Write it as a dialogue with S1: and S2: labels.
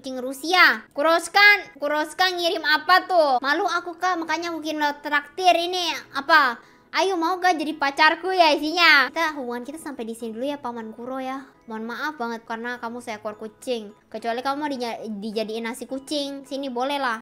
S1: kucing Rusia. Kuroskan, Kuroskan ngirim apa tuh? Malu aku kak, makanya mungkin lo traktir ini apa? Ayo mau gak jadi pacarku ya isinya? Kita hubungan kita sampai di sini dulu ya Paman Kuro ya. Mohon maaf banget karena kamu seekor kucing. Kecuali kamu mau dijadiin nasi kucing, sini boleh lah.